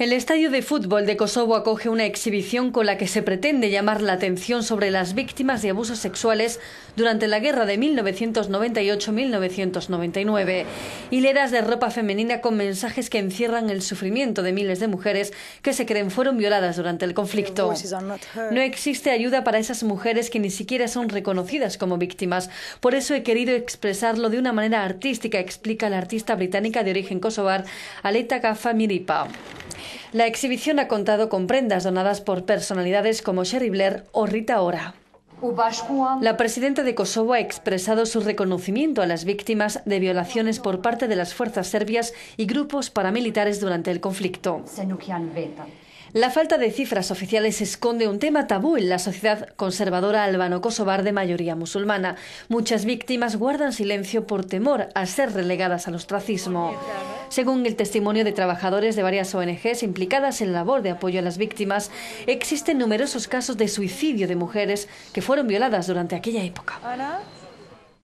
El estadio de fútbol de Kosovo acoge una exhibición con la que se pretende llamar la atención sobre las víctimas de abusos sexuales durante la guerra de 1998-1999. Hileras de ropa femenina con mensajes que encierran el sufrimiento de miles de mujeres que se creen fueron violadas durante el conflicto. No existe ayuda para esas mujeres que ni siquiera son reconocidas como víctimas. Por eso he querido expresarlo de una manera artística, explica la artista británica de origen kosovar, Aleta Gafa Miripa. La exhibición ha contado con prendas donadas por personalidades como Sherry Blair o Rita Ora. La presidenta de Kosovo ha expresado su reconocimiento a las víctimas de violaciones por parte de las fuerzas serbias y grupos paramilitares durante el conflicto. La falta de cifras oficiales esconde un tema tabú en la sociedad conservadora albano-kosovar de mayoría musulmana. Muchas víctimas guardan silencio por temor a ser relegadas al ostracismo. Según el testimonio de trabajadores de varias ONGs implicadas en la labor de apoyo a las víctimas, existen numerosos casos de suicidio de mujeres que fueron violadas durante aquella época.